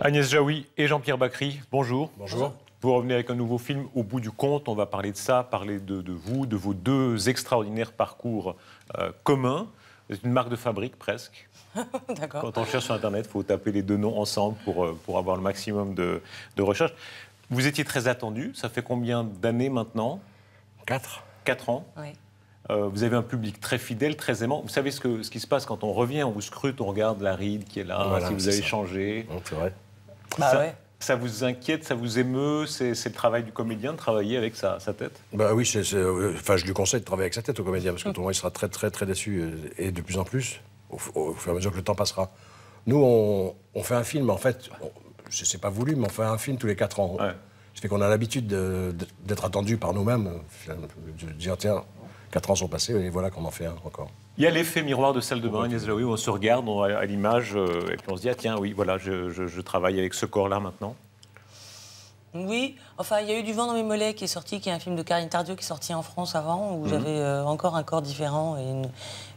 Agnès Jaoui et Jean-Pierre Bacry, bonjour. Bonjour. Vous revenez avec un nouveau film, Au bout du compte, on va parler de ça, parler de, vous, de vos deux extraordinaires parcours euh, communs. C'est une marque de fabrique presque. D'accord. Quand on cherche sur Internet, il faut taper les deux noms ensemble pour, euh, pour avoir le maximum de, de recherches. Vous étiez très attendu. Ça fait combien d'années maintenant Quatre. Quatre ans Oui. Euh, vous avez un public très fidèle, très aimant. Vous savez ce, que, ce qui se passe quand on revient, on vous scrute, on regarde la ride qui est là, si vous avez changé. c'est vrai. Bah, ouais. Ça vous inquiète, ça vous émeut C'est le travail du comédien de travailler avec sa, tête Bah oui, euh, enfin, je lui conseille de travailler avec sa tête au comédien, parce que hum. moment, il sera très très très déçu, euh, et de plus en plus, au, fur et à mesure que le temps passera. Nous, on, fait un film, en fait, c'est pas voulu, mais on fait un film tous les quatre ans. Ça fait qu'on a l'habitude d'être attendu par nous-mêmes, euh, de dire tiens, Quatre ans sont passés, et voilà qu'on en fait un encore. Il y a l'effet miroir de salle de bain, Agnès on se regarde à l'image euh, et puis on se dit ah, tiens, oui, voilà, je, travaille avec ce corps-là maintenant. Oui, enfin, il y a eu Du vent dans mes mollets qui est sorti, qui est un film de Karine Tardieu qui est sorti en France avant, où mhm. j'avais euh, encore un corps différent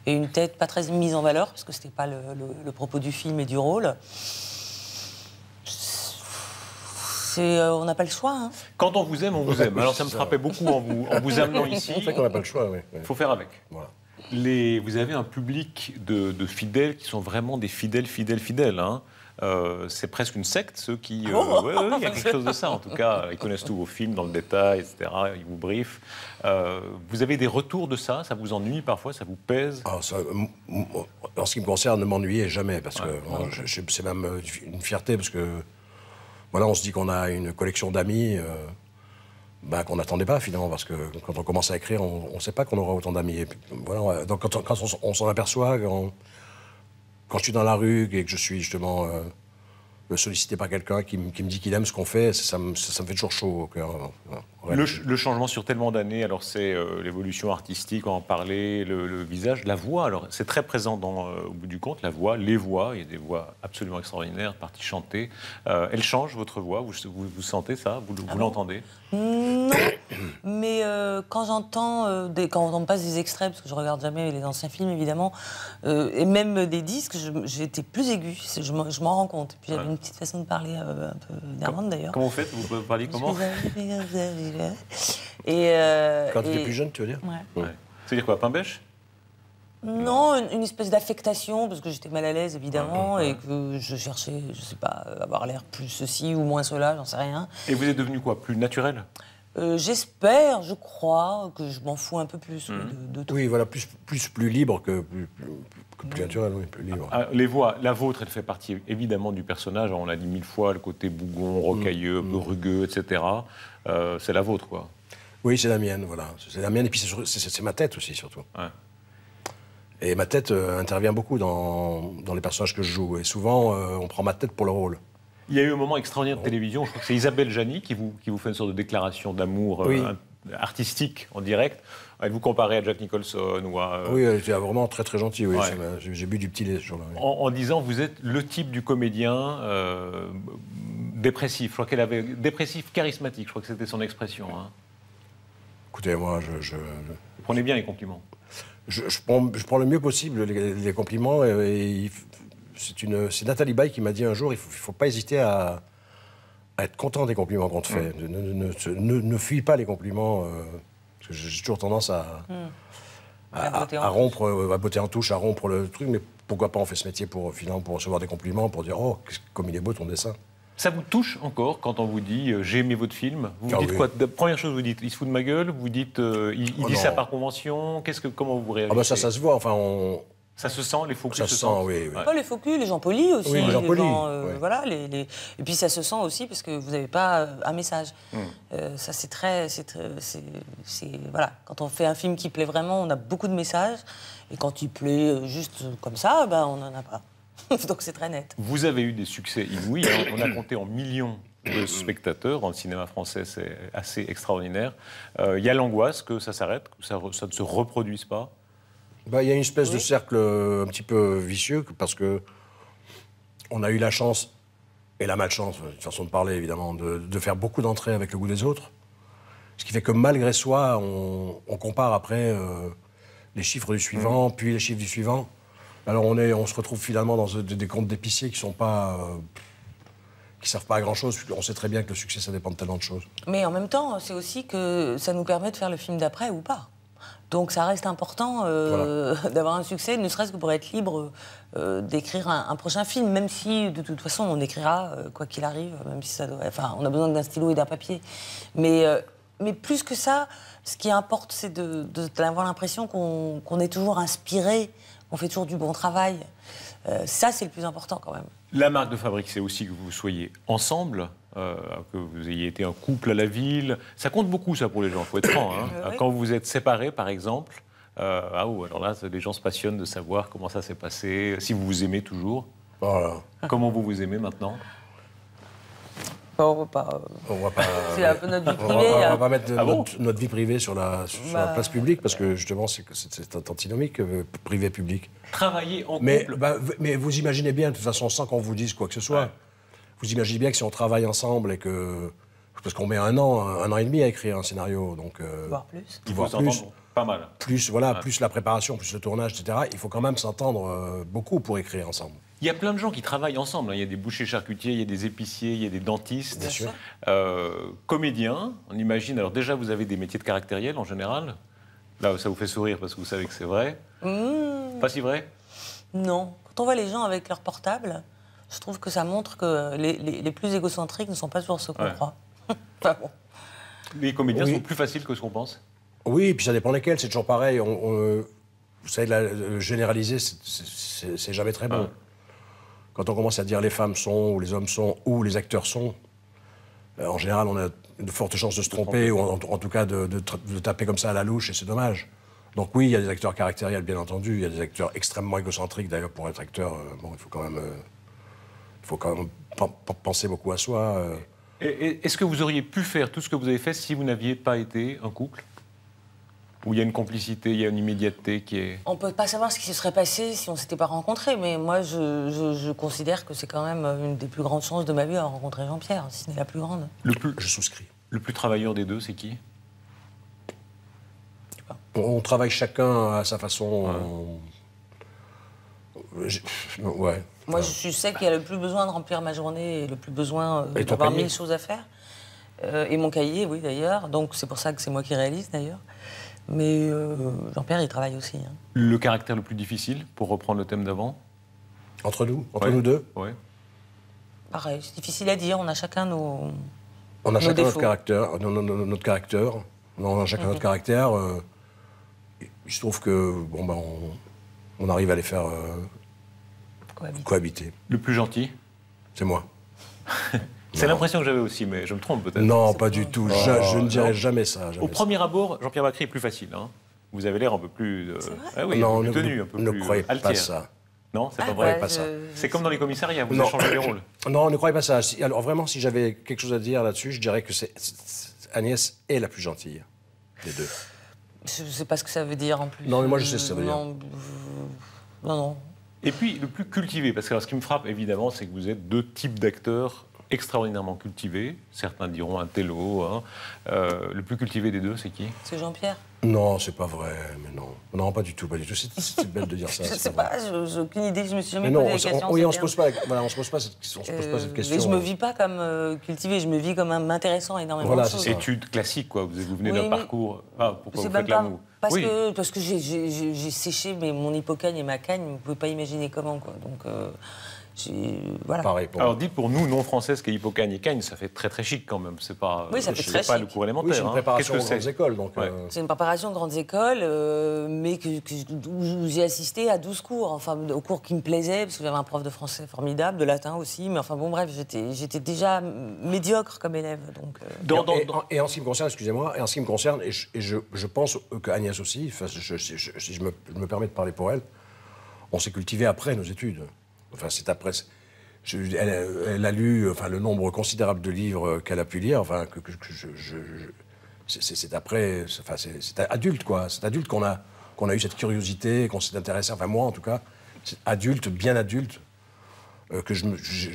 et une, tête pas très mise en valeur, parce que c'était pas le propos du film et du rôle. Euh, on n'a pas le choix. Hein. Quand on vous aime, on vous aime. Alors ça me frappait beaucoup en vous, en vous amenant ici. C'est vrai qu'on n'a pas le choix, Il faut faire avec. Les, vous avez un public de, fidèles qui sont vraiment des fidèles, fidèles, fidèles. Hein. Euh, c'est presque une secte, ceux qui... Euh, oh. il y a quelque chose de ça, en tout cas. Ils connaissent tous vos films dans le détail, etc. Ils vous briefent. vous avez des retours de ça Ça vous ennuie parfois Ça vous pèse ah, En ce qui me concerne, ne m'ennuyez jamais, parce que c'est même une fierté, parce que voilà, on se dit qu'on a une collection d'amis euh, bah, qu'on n'attendait pas finalement, parce que quand on commence à écrire, on ne sait pas qu'on aura autant d'amis. Voilà, donc quand, on, s'en aperçoit, quand, je suis dans la rue et que je suis justement euh, sollicité par quelqu'un qui, me dit qu'il aime ce qu'on fait, ça me, fait toujours chaud au cœur. Euh, le, changement sur tellement d'années, alors c'est euh, l'évolution artistique, on en parler le, visage, la voix, alors c'est très présent dans, euh, au bout du compte, la voix, les voix, il y a des voix absolument extraordinaires, parties chantées. elle change votre voix, vous, vous, sentez ça, vous, ah l'entendez Mais euh, quand j'entends, euh, quand on passe des extraits, parce que je regarde jamais les anciens films évidemment, euh, et même des disques, j'étais plus aiguë. Je, m'en rends compte. Et puis j'avais une petite façon de parler un peu d'Irlande d'ailleurs. Comment vous faites Vous parlez comment et, Quand tu plus jeune, tu veux dire ouais. à dire quoi Pimbèche non, une, espèce d'affectation, parce que j'étais mal à l'aise, évidemment, et que je cherchais, je sais pas, avoir l'air plus ceci ou moins cela, j'en sais rien. Et vous êtes devenu quoi Plus naturel euh, j'espère, je crois, que je m'en fous un peu plus mhm. de, tout. Oui, voilà, plus, plus, plus libre que plus, naturel, libre. Ah, les voix, la vôtre, elle fait partie évidemment du personnage, hein, on l'a dit mille fois, le côté bougon, mhm. rocailleux, mmh. rugueux, etc. Euh, c'est la vôtre, quoi. Oui, c'est la mienne, voilà. C'est la mienne, et puis c'est ma tête aussi, surtout. Et ma tête euh, intervient beaucoup dans, les personnages que je joue. Et souvent, on prend ma tête pour le rôle. Il y a eu un moment extraordinaire de télévision, je crois que c'est Isabelle Jani qui vous, qui vous fait une sorte de déclaration d'amour euh, artistique en direct. Elle vous comparait à Jack Nicholson ou euh, Oui, elle euh, était vraiment très très gentille, oui. J'ai bu du petit lait ce jour-là. En, disant, vous êtes le type du comédien dépressif. Je crois qu'elle avait... Dépressif, charismatique, je crois que c'était son expression. Hein. Écoutez, moi, je... Vous prenez bien les compliments. Je, prends, le mieux possible les, compliments et c'est Nathalie Baye qui m'a dit un jour, il ne faut, pas hésiter à, être content des compliments qu'on te fait. Mm. Ne, ne, fuis pas les compliments, euh, parce que j'ai toujours tendance à, mm. à, rompre, euh, à botter en touche, à rompre le truc, mais pourquoi pas on fait ce métier pour, finalement, pour recevoir des compliments, pour dire, oh, comme il est beau ton dessin. Ça vous touche encore quand on vous dit euh, j'ai aimé votre film Vous, ah dites Première chose, vous dites il se fout de ma gueule Vous dites il, oh dit ça par convention Qu'est-ce que comment vous ah bah réagissez ça, ça se voit. Enfin, on, ça se sent, les faux se, Pas les faux les gens polis aussi. les hein, gens euh, voilà, Et puis ça se sent aussi parce que vous n'avez pas euh, un message. Hmm. Euh, ça, c'est très. C'est, voilà. Quand on fait un film qui plaît vraiment, on a beaucoup de messages. Et quand il plaît juste comme ça, ben, on n'en a pas. Donc c'est très net. Vous avez eu des succès inouïs. Hein. On a compté en millions de spectateurs en cinéma français, c'est assez extraordinaire. Il y a l'angoisse que ça s'arrête, que ça ne se reproduise pas. Bah, il y a une espèce de cercle euh, un petit peu vicieux parce que on a eu la chance et la malchance, une façon de parler évidemment, de, faire beaucoup d'entrées avec le goût des autres. Ce qui fait que malgré soi, on, compare après euh, les chiffres du suivant, mm. puis les chiffres du suivant. Alors on, est, on se retrouve finalement dans euh, des, comptes d'épicier qui sont pas. qui servent pas à grand chose. On sait très bien que le succès, ça dépend de tellement de choses. Mais en même temps, c'est aussi que ça nous permet de faire le film d'après ou pas. Donc ça reste important euh, d'avoir un succès, ne serait-ce que pour être libre euh, d'écrire un, prochain film, même si de toute façon on écrira euh, quoi qu'il arrive, même si enfin on a besoin d'un stylo et d'un papier. Mais mais plus que ça, ce qui importe, c'est d'avoir l'impression qu'on est toujours inspiré, qu'on fait toujours du bon travail. ça, c'est le plus important quand même. La marque de fabrique, c'est aussi que vous soyez ensemble, euh, que vous ayez été un couple à la ville. Ça compte beaucoup, ça, pour les gens, faut être franc. Hein. Euh, euh, quand vous êtes séparés, par exemple, ah, ou alors là, les gens se passionnent de savoir comment ça s'est passé, si vous vous aimez toujours. Comment vous vous aimez maintenant bah, on ne pas. va pas. notre mettre ah notre, vie privée sur la, bah. place publique parce que justement c'est un antinomique privé public. Travailler en mais, couple. Bah, mais vous imaginez bien de toute façon sans qu'on vous dise quoi que ce soit vous imaginez bien que si on travaille ensemble et que. Parce qu'on met un an, un an et demi à écrire un scénario. Donc, euh, voire plus. Il faut plus. Pas mal. Plus, voilà, plus la préparation, plus le tournage, etc. Il faut quand même s'entendre euh, beaucoup pour écrire ensemble. Il y a plein de gens qui travaillent ensemble. Hein. Il y a des bouchers charcutiers, il y a des épiciers, il y a des dentistes, Bien sûr. Euh, comédiens. On imagine. Alors déjà, vous avez des métiers de caractériel en général. Là, ça vous fait sourire parce que vous savez que c'est vrai. Mmh. Pas si vrai Non. Quand on voit les gens avec leur portable, je trouve que ça montre que les, plus égocentriques ne sont pas toujours ceux qu'on croit. Les comédiens sont plus faciles que ce qu'on pense Oui, puis ça dépend lesquels, c'est toujours pareil. On, vous savez, la, généraliser, c'est jamais très bon. Quand on commence à dire les femmes sont, ou les hommes sont, ou les acteurs sont, euh, en général, on a de fortes chances de se tromper, ou en, tout cas de, taper comme ça à la louche, et c'est dommage. Donc oui, il y a des acteurs caractériels, bien entendu, il y a des acteurs extrêmement égocentriques, d'ailleurs, pour être acteur, euh, bon, il faut quand même... Euh, faut quand même penser beaucoup à soi. Euh. Est-ce que vous auriez pu faire tout ce que vous avez fait si vous n'aviez pas été un couple où il y a une complicité, il y a une immédiateté qui est... On ne peut pas savoir ce qui se serait passé si on ne s'était pas rencontrés, mais moi, je, considère que c'est quand même une des plus grandes chances de ma vie à rencontrer Jean-Pierre, si ce n'est la plus grande. Le plus... Je souscris. Le plus travailleur des deux, c'est qui on, travaille chacun à sa façon. ouais. Moi, je suis celle qui a le plus besoin de remplir ma journée et le plus besoin euh, d'avoir mille choses à faire. Euh, et mon cahier, oui, d'ailleurs. Donc, c'est pour ça que c'est moi qui réalise, d'ailleurs. Mais euh, Jean-Pierre, il travaille aussi. Hein. Le caractère le plus difficile, pour reprendre le thème d'avant Entre nous, entre nous deux Oui. Pareil, c'est difficile à dire. On a chacun nos. On a chacun notre caractère. notre caractère. on a chacun notre mhm. caractère. Je il se trouve que, bon, ben, on, on arrive à les faire cohabiter. Le plus gentil C'est moi. C'est l'impression que j'avais aussi, mais je me trompe peut-être. Non, pas du tout. Je, oh, ne dirais jamais ça. Au premier abord, Jean-Pierre Bacri est plus facile. Hein. Vous avez l'air un peu plus. ne, croyez pas ça. Non, c'est pas ah, vrai. C'est comme dans les commissariats, vous non. les rôles. Non, ne croyez pas ça. Alors vraiment, si j'avais quelque chose à dire là-dessus, je dirais que c'est Agnès est la plus gentille des deux. Je ne sais pas ce que ça veut dire en plus. Non, mais moi je sais ce que ça veut dire. Non, non. Et puis le plus cultivé, parce que ce qui me frappe évidemment, c'est que vous êtes deux types d'acteurs extraordinairement cultivé. Certains diront un télo. Hein. Euh, le plus cultivé des deux, c'est qui C'est Jean-Pierre. Non, c'est pas vrai, mais non. Non, pas du tout, pas du tout. C'est belle de dire ça. je sais pas, j'ai aucune idée, je me suis jamais non, posé la question. On, oui, on se pose pas, on se pose pas cette, euh, question. Mais je me vis pas comme euh, cultivé, je me vis comme un m'intéressant énormément. Voilà, c'est étude classique, quoi. Vous, venez de d'un parcours. Ah, pourquoi vous faites l'amour parce, que, parce que j'ai séché mais mon hippocagne et ma cagne, vous pouvez pas imaginer comment, quoi. Donc. Voilà. Pareil Alors dites pour nous, non-français, ce qu'est et Cagne, ça fait très très chic quand même. C'est pas, euh, pas le cours élémentaire. Oui, c'est une hein. préparation de aux grandes écoles. Euh, c'est une préparation aux grandes écoles, euh, mais que, où j'ai assisté à 12 cours, enfin aux cours qui me plaisaient, parce que j'avais un prof de français formidable, de latin aussi, mais enfin bon bref, j'étais déjà médiocre comme élève. Donc, Et, en, ce qui me concerne, excusez-moi, et en ce qui me concerne, et je, je, pense qu'Agnès aussi, si je me permets de parler pour elle, on s'est cultivé après nos études. Enfin, c'est après. elle, a lu enfin, le nombre considérable de livres qu'elle a pu lire. Enfin, que, je, c'est après. Enfin, c'est adulte, quoi. C'est adulte qu'on a, qu'on a eu cette curiosité, qu'on s'est intéressé. Enfin, moi, en tout cas, c'est adulte, bien adulte, euh, que, je,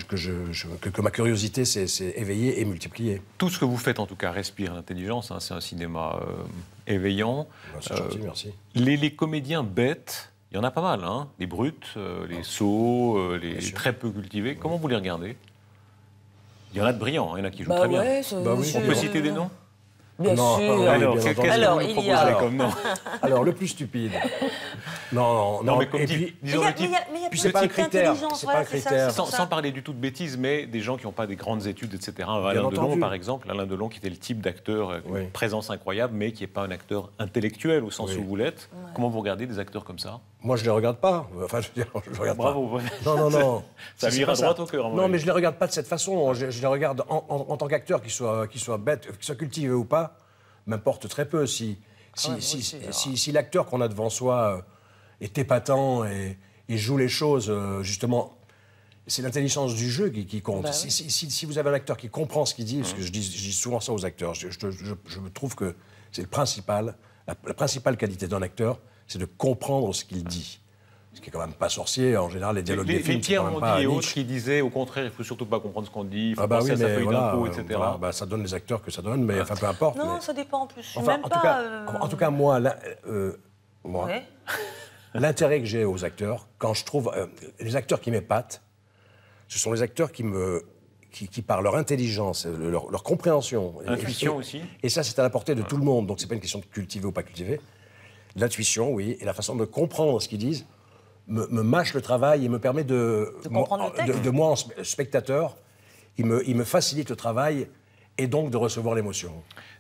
que, ma curiosité s'est éveillée et multipliée. Tout ce que vous faites, en tout cas, respire l'intelligence. Hein, c'est un cinéma euh, éveillant. Bah, c'est gentil, euh, merci. Les, les comédiens bêtes il y en a pas mal, hein les brutes, euh, les sauts, euh, les très peu cultivés. Comment vous les regardez Il y en a de brillants, hein. il y en a qui jouent bah très bien. Bah On peut citer des noms Bien non, sûr. alors, vous il comme Alors, le plus stupide. Non, non, mais puis, il c'est pas un critère. C'est pas critère. sans, parler du tout de bêtises, mais des gens qui n'ont pas des grandes études, etc. Alain Delon, par exemple. Alain Delon, qui était le type d'acteur, avec euh, une présence incroyable, mais qui n'est pas un acteur intellectuel au sens où vous l'êtes. Comment vous regardez des acteurs comme ça moi, je ne les regarde pas. Enfin, je, je regarde Bravo, Non, non, non. ça lui ira droit au cœur. Non, mais je ne les regarde pas de cette façon. Je, les regarde en, tant qu'acteur, qu'ils soient, soient bêtes, qu'ils soient cultivés ou pas m'importe très peu. Ah si, si, l'acteur qu'on a devant soi euh, est épatant et, joue les choses, euh, justement, c'est l'intelligence du jeu qui, compte. Bah si, vous avez un acteur qui comprend ce qu'il dit, parce mm. que je dis, souvent ça aux acteurs, je, je, trouve que c'est le principal, la, principale qualité d'un acteur, c'est de comprendre ce qu'il dit ce qui est quand même pas sorcier. En général, les dialogues des films, les Pierre a et autres qui disaient, au contraire, il faut surtout pas comprendre ce qu'on dit, il faut ah bah penser oui, à sa voilà, etc. Bah, ça donne les acteurs que ça donne, mais ah. enfin peu importe. Non, ça dépend en plus. même en, pas, tout cas, euh, en, tout cas, moi, euh, l'intérêt que j'ai aux acteurs, quand je trouve euh, les acteurs qui m'épatent, ce sont les acteurs qui me qui, par leur intelligence, leur, compréhension. Intuition et, aussi. Et ça, c'est à la portée de tout le monde. Donc, c'est pas une question de cultiver ou pas cultiver. L'intuition, oui, et la façon de comprendre ce qu'ils disent me, mâche le travail et me permet de, de, moi en spectateur, il me, il me facilite le travail et donc de recevoir l'émotion.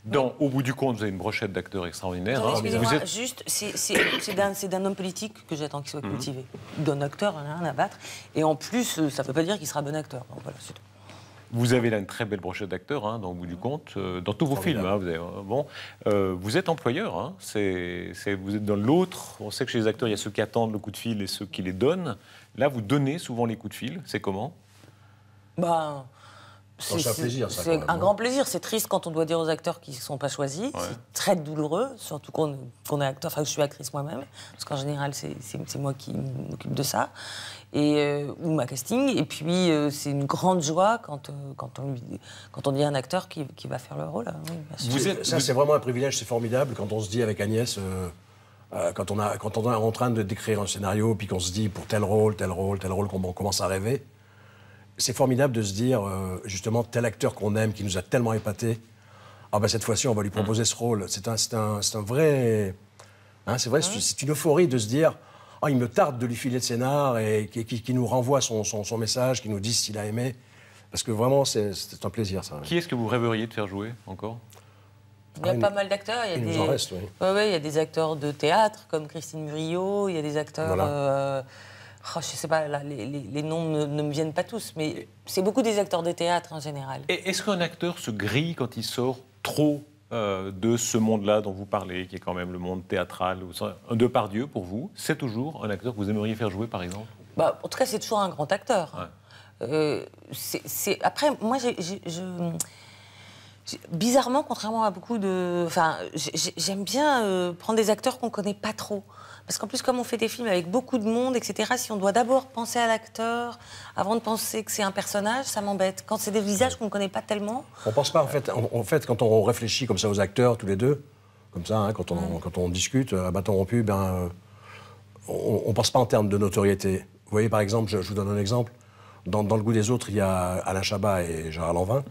Donc, Au bout du compte, vous avez une brochette d'acteurs extraordinaires. Hein. vous juste, c'est d'un homme politique que j'attends qu'il soit mhm. cultivé. D'un acteur, à battre. Et en plus, euh, ça ne peut pas dire qu'il sera bon acteur. voilà, c'est tout. Vous avez là une très belle brochette d'acteurs, hein, dans bout du compte, euh, dans tous vos films. Hein, vous, hein, bon, euh, vous êtes employeur, hein. vous êtes dans l'autre. On sait que chez les acteurs, il y a ceux qui attendent le coup de fil et ceux qui les donnent. Là, vous donnez souvent les coups de fil. C'est comment bah, c'est un grand plaisir. C'est triste quand on doit dire aux acteurs qu'ils ne sont pas choisis. C'est très douloureux, surtout qu'on est acteur. Enfin, je suis actrice moi-même, parce qu'en général, c'est moi qui m'occupe de ça et, euh, ou ma casting. Et puis, euh, c'est une grande joie quand, euh, quand, on, quand on dit un acteur qui, va faire le rôle. Hein. ça, c'est vraiment un privilège, c'est formidable quand on se dit avec Agnès. quand, on est en train de décrire un scénario, puis qu'on se dit pour tel rôle, tel rôle, tel rôle, qu'on commence à rêver, c'est formidable de se dire, justement, tel acteur qu'on aime, qui nous a tellement épaté ah ben cette fois-ci, on va lui mm. proposer ce rôle. C'est un, un, un, vrai... Hein, c'est vrai, mm. c'est une euphorie de se dire, Oh, il me tarde de lui filer le scénar et qui, nous renvoie son, message, qui nous dit s'il a aimé. Parce que vraiment, c'est un plaisir, ça. Qui est-ce que vous rêveriez de faire jouer encore il y a ah, pas mal d'acteurs. Il, y a des... Reste, oui. il y a des acteurs de théâtre comme Christine Murillo, il y a des acteurs. je Euh... Oh, je sais pas, les, noms ne, me viennent pas tous, mais c'est beaucoup des acteurs de théâtre en général. Est-ce qu'un acteur se grille quand il sort trop euh, de ce monde-là dont vous parlez, qui est quand même le monde théâtral ou De par Dieu, pour vous, c'est toujours un acteur que vous aimeriez faire jouer, par exemple bah, En tout cas, c'est toujours un grand acteur. Euh, après, moi, Bizarrement, contrairement à beaucoup de. Enfin, j'aime bien euh, prendre des acteurs qu'on ne connaît pas trop. Parce qu'en plus, comme on fait des films avec beaucoup de monde, etc., si on doit d'abord penser à l'acteur avant de penser que c'est un personnage, ça m'embête. Quand c'est des visages qu'on ne connaît pas tellement. On pense pas, en fait, en, fait, quand on réfléchit comme ça aux acteurs, tous les deux, comme ça, hein, quand, on, quand on discute euh, à bâton rompu, ben, euh, on ne pense pas en termes de notoriété. Vous voyez, par exemple, je, vous donne un exemple. Dans, Le goût des autres, il y a Alain Chabat et Gérard Lanvin. Hum.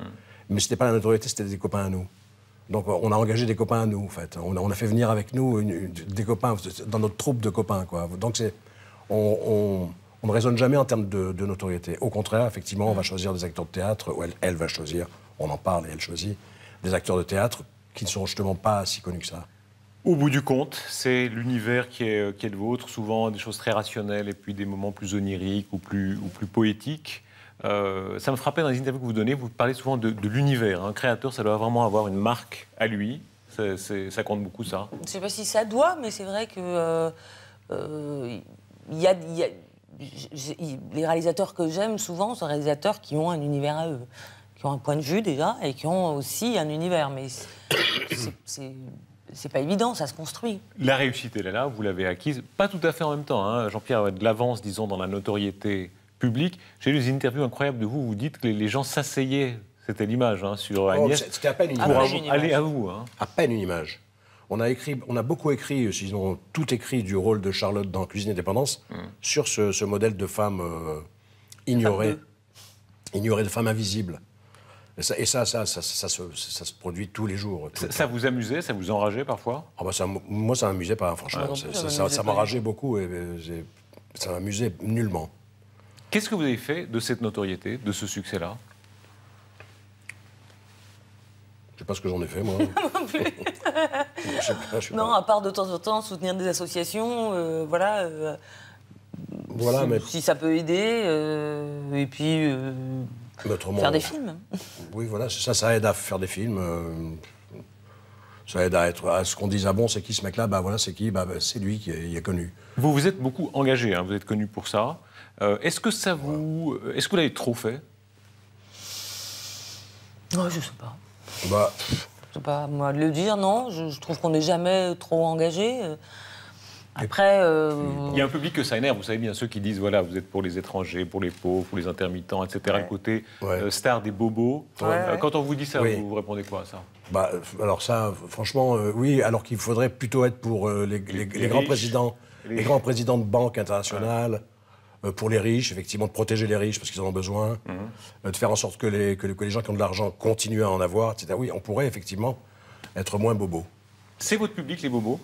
Mais ce n'était pas la notoriété, c'était des copains à nous. Donc euh, on a engagé des copains à nous, en fait. On a, fait venir avec nous des copains dans notre troupe de copains, quoi. Donc on, ne raisonne jamais en termes de, notoriété. Au contraire, effectivement, on va mm. choisir des acteurs de théâtre, ou elle, va choisir, on en parle et elle choisit, des acteurs de théâtre qui ne sont justement pas si connus que ça. Au bout du compte, c'est l'univers qui est, le vôtre, souvent des choses très rationnelles et puis des moments plus oniriques ou plus poétiques. Euh, ça me frappait dans les interviews que vous donnez, vous parlez souvent de, l'univers. Hein. Un créateur, ça doit vraiment avoir une marque à lui. ça compte beaucoup, ça. Je ne sais pas si ça doit, mais c'est vrai que les réalisateurs que j'aime souvent sont réalisateurs qui ont un univers à eux, qui ont un point de vue déjà et qui ont aussi un univers. Mais c'est c'est pas évident, ça se construit. La réussite, elle est là, vous l'avez acquise, pas tout à fait en même temps. Hein. Jean-Pierre a de l'avance, disons, dans la notoriété public. J'ai lu des interviews incroyables de vous, vous dites que les gens s'asseyaient, c'était l'image, hein, sur ah, Agnès. c'était à peine une image. Allez à vous. Hein. À peine une image. On a, écrit, on a beaucoup écrit, euh, ont tout écrit, du rôle de Charlotte dans Cuisine et Dépendance, hmm. sur ce, modèle de femme euh, ignorée, ignorée de femme invisible. Et ça, ça, ça, se, produit tous les jours. Ça, vous amusait Ça vous enrageait parfois ah, bah, ça, Moi, ça m'amusait pas, franchement. Ah, ça m'enrageait beaucoup et, et euh, ça m'amusait nullement. Qu'est-ce que vous avez fait de cette notoriété, de ce succès-là je sais pas ce que j'en ai fait, moi. pas, non, à part de temps en temps soutenir des associations, euh, voilà. Euh, voilà si, mais... si, ça peut aider, euh, et puis faire des films. Oui, voilà, ça, ça aide à faire des films. ça aide à être à ce qu'on dise ah bon c'est qui ce mec là bah voilà c'est qui bah, bah, c'est lui qui est, connu. Vous vous êtes beaucoup engagé, hein, vous êtes connu pour ça. Euh, est-ce que ça vous. Euh, est-ce que vous l'avez trop fait Non, je sais pas. Bah. Je sais pas, moi, de le dire, non. Je, trouve qu'on n'est jamais trop engagé. Après. Euh, Il y a un public que ça énerve, vous savez bien, ceux qui disent voilà, vous êtes pour les étrangers, pour les pauvres, pour les intermittents, etc. côté star des bobos. quand on vous dit ça, vous, répondez quoi à ça bah, Alors, ça, franchement, oui, alors qu'il faudrait plutôt être pour les, grands présidents. Les... grands présidents de banques internationales, euh, pour les riches, effectivement, de protéger les riches parce qu'ils en ont besoin, mhm. euh, de faire en sorte que les, que, les gens qui ont de l'argent continuent à en avoir, etc. Oui, on pourrait effectivement être moins bobo. C'est votre public, les bobos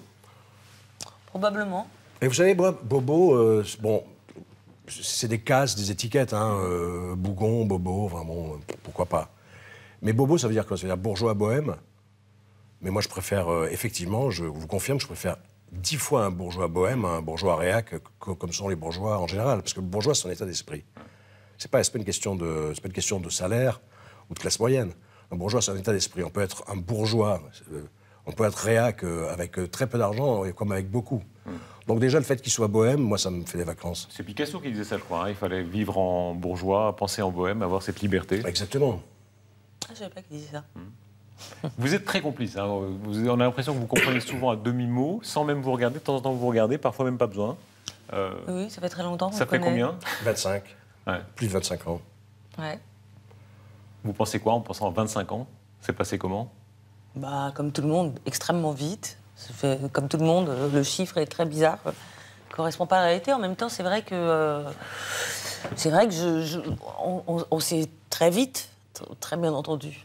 Probablement. Et vous savez, bobo, euh, bon, c'est des cases, des étiquettes, hein, bougon, bobo, enfin bon, pourquoi pas. Mais bobo, ça veut dire quoi Ça veut dire bourgeois bohème. Mais moi, je préfère, effectivement, je vous confirme, je préfère dix fois un bourgeois bohème, un bourgeois réac, comme sont les bourgeois en général, parce que le bourgeois, c'est son état d'esprit. C'est pas, pas, une question de, une question de salaire ou de classe moyenne. Un bourgeois, c'est un état d'esprit. On peut être un bourgeois, euh, on peut être réac euh, avec euh, très peu d'argent, comme avec beaucoup. Hmm. Donc déjà, le fait qu'il soit bohème, moi, ça me fait des vacances. C'est Picasso qui disait ça, je crois. Hein. Il fallait vivre en bourgeois, penser en bohème, avoir cette liberté. Exactement. Ah, je ne savais pas qu'il disait ça. Hmm. Vous êtes très complice. Hein. Vous, on a l'impression que vous comprenez souvent à demi-mot, sans même vous regarder. De temps en temps, vous regardez, parfois même pas besoin. Euh, oui, ça fait très longtemps. Ça fait combien 25. Plus de 25 ans. Ouais. Vous pensez quoi en pensant à 25 ans C'est passé comment bah, Comme tout le monde, extrêmement vite. comme tout le monde, euh, le chiffre est très bizarre. Euh, correspond pas à la réalité. En même temps, c'est vrai que. c'est vrai que on, on, on s'est très vite, très bien entendu.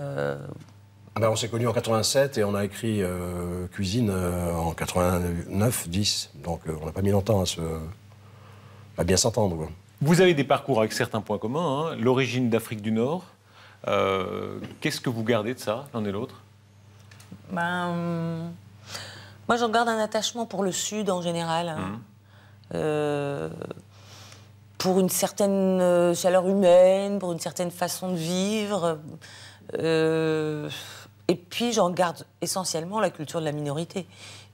Euh, ah ben, on s'est connus en 87 et on a écrit euh, Cuisine euh, en 89, 10. Donc on n'a pas mis longtemps à, se... bien s'entendre. Vous avez des parcours avec certains points communs. Hein. L'origine d'Afrique du Nord. Qu'est-ce que vous gardez de ça, l'un et l'autre ben, Moi, j'en garde un attachement pour le Sud en général. Hein. Hum. pour une certaine chaleur humaine, pour une certaine façon de vivre. Euh, et puis j'en garde essentiellement la culture de la minorité.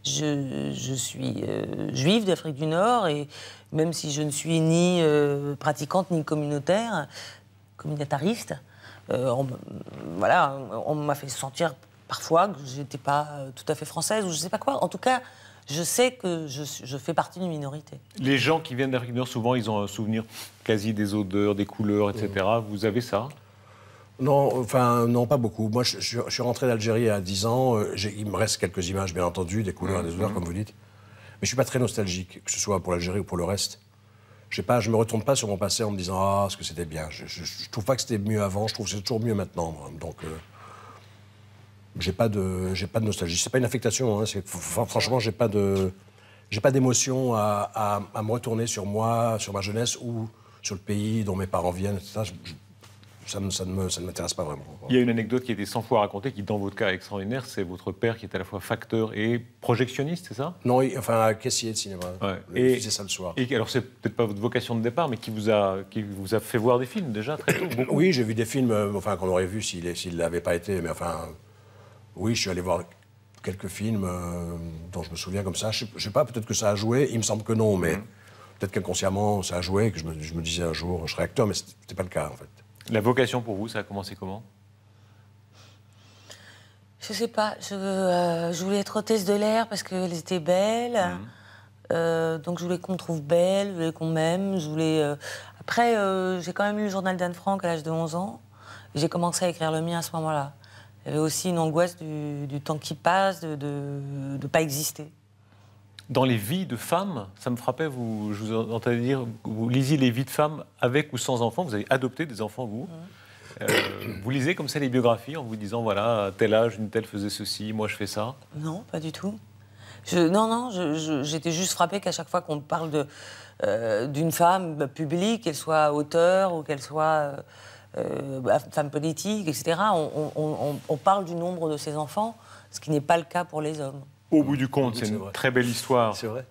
Je, suis euh, juive d'Afrique du Nord et même si je ne suis ni euh, pratiquante ni communautaire, communautariste, on, voilà, on m'a fait sentir parfois que je n'étais pas tout à fait française ou je ne sais pas quoi. En tout cas, je sais que je, fais partie d'une minorité. Les gens qui viennent d'Afrique du Nord, souvent, ils ont un souvenir quasi des odeurs, des couleurs, etc. Mmh. Vous avez ça non, enfin, non, pas beaucoup. Moi, je, suis rentré d'Algérie à 10 ans. Euh, il me reste quelques images, bien entendu, des couleurs et des odeurs, mhm. comme vous dites. Mais je suis pas très nostalgique, que ce soit pour l'Algérie ou pour le reste. Je pas, je me retourne pas sur mon passé en me disant ah ce que c'était bien. Je, ne trouve pas que c'était mieux avant. Je trouve que c'est toujours mieux maintenant. Donc euh, j'ai pas de, j'ai pas de nostalgie. C'est pas une affectation. Hein. franchement, j'ai pas de, j'ai pas d'émotion à, me retourner sur moi, sur ma jeunesse ou sur le pays dont mes parents viennent ça, ne m'intéresse pas vraiment. Il y a une anecdote qui a été 100 fois racontée, qui dans votre cas est extraordinaire, c'est votre père qui est à la fois facteur et projectionniste, c'est ça Non, il, enfin caissier de cinéma. Ouais. et c'est ça le soir. Et alors c'est peut-être pas votre vocation de départ, mais qui vous a, qui vous a fait voir des films déjà très tôt. oui, j'ai vu des films, euh, enfin qu'on aurait vu s'il l'avait pas été, mais enfin oui, je suis allé voir quelques films euh, dont je me souviens comme ça. Je, ne sais pas, peut-être que ça a joué. Il me semble que non, mais. Mm-hmm. peut-être qu'inconsciemment, ça a joué, que je me, disais un jour, je serais acteur, mais ce n'était pas le cas, en fait. La vocation pour vous, ça a commencé comment Je ne sais pas. Euh, je, voulais être hôtesse de l'air parce qu'elles étaient belles. Mhm. Euh, donc je voulais qu'on trouve belle, je voulais qu'on m'aime. Euh. Après, j'ai quand même lu le journal d'Anne Frank à l'âge de 11 ans. J'ai commencé à écrire le mien à ce moment-là. Il y avait aussi une angoisse du temps qui passe, de ne pas exister dans les vies de femmes, ça me frappait, vous, je vous entendais dire, vous lisiez les vies de femmes avec ou sans enfants, vous avez adopté des enfants, vous. Euh, vous lisez comme ça les biographies en vous disant, voilà, à tel âge, une telle faisait ceci, moi je fais ça Non, pas du tout. non, non, j'étais juste frappée qu'à chaque fois qu'on parle euh, d'une femme bah, publique, qu'elle soit auteur ou qu'elle soit euh, bah, femme politique, etc., on parle du nombre de ses enfants, ce qui n'est pas le cas pour les hommes. Au bout du compte, c'est une très belle histoire. C'est vrai.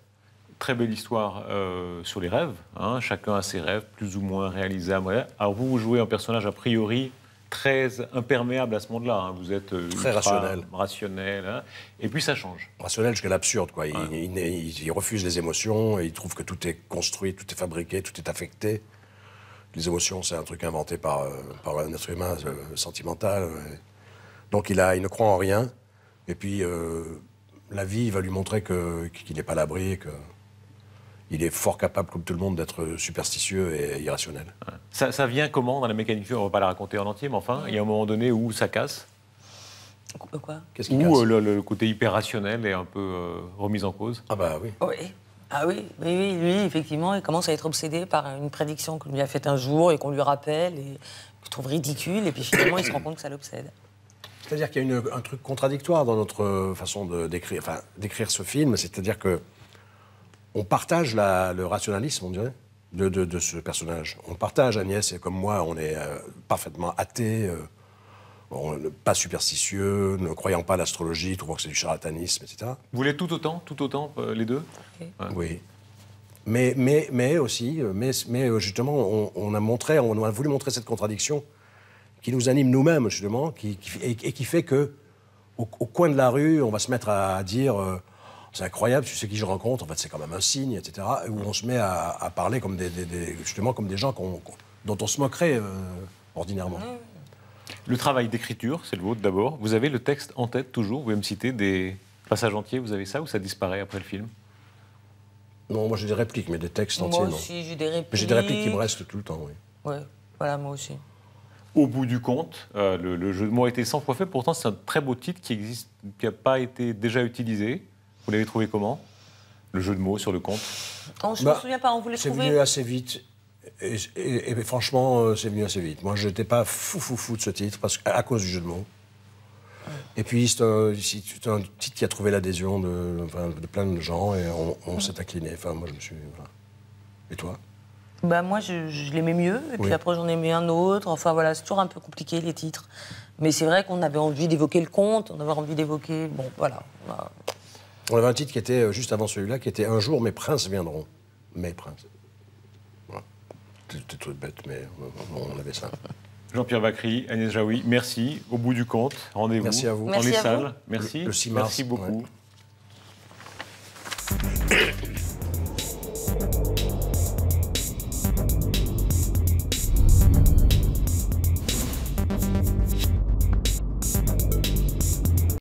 Très belle histoire euh, sur les rêves. Hein. Chacun a ses rêves, plus ou moins réalisables. Alors vous, vous jouez un personnage a priori très imperméable à ce monde-là. Hein. Vous êtes euh, très rationnel. rationnel hein. Et puis ça change. Rationnel jusqu'à l'absurde. quoi. Il, il, refuse les émotions, et il trouve que tout est construit, tout est fabriqué, tout est affecté. Les émotions, c'est un truc inventé par, euh, par un être humain sentimental. Donc il, a, il ne croit en rien. Et puis, la vie va lui montrer qu'il n'est pas à l'abri et qu'il est fort capable, comme tout le monde, d'être superstitieux et irrationnel. Ça, vient comment dans la mécanique On ne va pas la raconter en entier, mais enfin, il y a un moment donné où ça casse. Qu'est-ce qui euh, le, côté hyper rationnel est un peu euh, remis en cause. Ah bah oui. oui. Ah oui, oui, oui, lui, effectivement, il commence à être obsédé par une prédiction qu'on lui a faite un jour et qu'on lui rappelle et qu'il trouve ridicule, et puis finalement, il se rend compte que ça l'obsède. C'est-à-dire qu'il y a un truc contradictoire dans notre euh, façon d'écrire, enfin, d'écrire ce film, c'est-à-dire que on partage la, le rationalisme, on dirait, de, de, ce personnage. On partage, Agnès, et comme moi, on est euh, parfaitement athée, euh, on pas superstitieux, ne croyant pas à l'astrologie, trouvant que c'est du charlatanisme, etc. Vous voulez tout autant, tout autant, les deux Oui. Mais, mais, mais aussi, mais, mais justement, on, a montré, on a voulu montrer cette contradiction qui nous anime nous-mêmes, justement, qui, et, qui fait que, au, coin de la rue, on va se mettre à, dire euh, c'est incroyable, tu sais qui je rencontre, en fait, c'est quand même un signe, etc. Où on se met à, parler comme des, justement comme des gens dont on se moquerait euh, ordinairement. Le travail d'écriture, c'est le vôtre d'abord. Vous avez le texte en tête toujours Vous pouvez me citer des passages entiers Vous avez ça ou ça disparaît après le film Non, moi j'ai des répliques, mais des textes entiers, non. Moi aussi, j'ai des répliques. J'ai des répliques qui me restent tout le temps, oui. Oui, voilà, moi aussi au bout du compte, euh, le, jeu de mots a été sans prophète, Pourtant, c'est un très beau titre qui existe, qui n'a pas été déjà utilisé. Vous l'avez trouvé comment Le jeu de mots sur le compte oh, Je ne me bah, souviens pas, on voulait trouver. C'est venu assez vite. Et, franchement, euh, c'est venu assez vite. Moi, je n'étais pas fou, fou, fou de ce titre parce, à, cause du jeu de mots. Et puis, c'est un, titre qui a trouvé l'adhésion de, plein de gens et on, s'est incliné. Enfin, moi, je me suis. Et toi bah, moi, je, l'aimais mieux, et puis après j'en ai mis un autre. Enfin voilà, c'est toujours un peu compliqué les titres. Mais c'est vrai qu'on avait envie d'évoquer le conte, on avait envie d'évoquer. Bon, voilà. On avait un titre qui était euh, juste avant celui-là, qui était Un jour mes princes viendront. Mes princes. Voilà. C'était tout bête, mais euh, on avait ça. Jean-Pierre Bacry, Agnès Jaoui, merci. Au bout du compte, rendez-vous. Merci à vous. merci les Merci. Merci beaucoup.